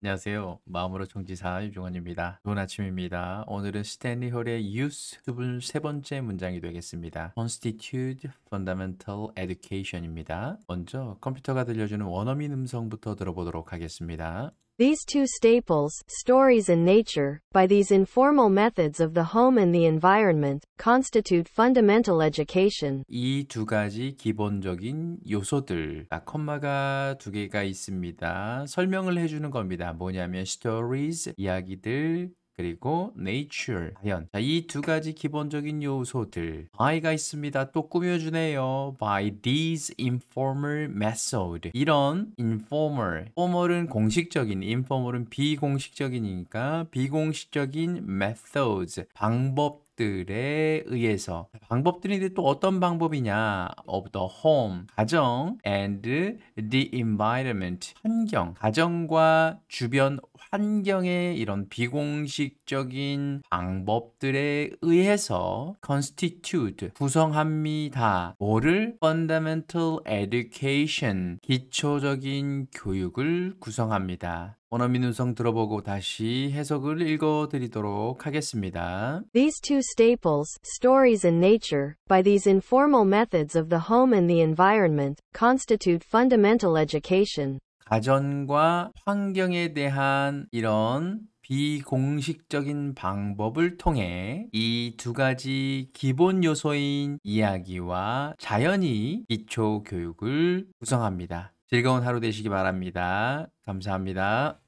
안녕하세요. 마음으로 정지사 유종환입니다. 좋은 아침입니다. 오늘은 스탠리 홀의 유 s e 세 번째 문장이 되겠습니다. constitute fundamental education입니다. 먼저 컴퓨터가 들려주는 원어민 음성부터 들어보도록 하겠습니다. These two staples, stories and nature, by these informal methods of the home and the environment, constitute fundamental education. 이 두 가지 기본적인 요소들, 콤마가 두 개가 있습니다. 설명을 해주는 겁니다. 뭐냐면 stories, 이야기들, 그리고 nature, 자연. 자, 이 두 가지 기본적인 요소들. by가 있습니다. 또 꾸며주네요. by these informal method. 이런 informal. formal은 공식적인, informal은 비공식적이니까 비공식적인 methods, 방법 방법들에 의해서 방법들인데 또 어떤 방법이냐 of the home 가정 and the environment 환경 가정과 주변 환경의 이런 비공식적인 방법들에 의해서 constitute 구성합니다. 뭐를 fundamental education 기초적인 교육을 구성합니다. 원어민 음성 들어보고 다시 해석을 읽어드리도록 하겠습니다. These two staples, stories and nature, by these informal methods of the home and the environment, constitute fundamental education. 가정과 환경에 대한 이런 비공식적인 방법을 통해 이 두 가지 기본 요소인 이야기와 자연이 기초 교육을 구성합니다. 즐거운 하루 되시기 바랍니다. 감사합니다.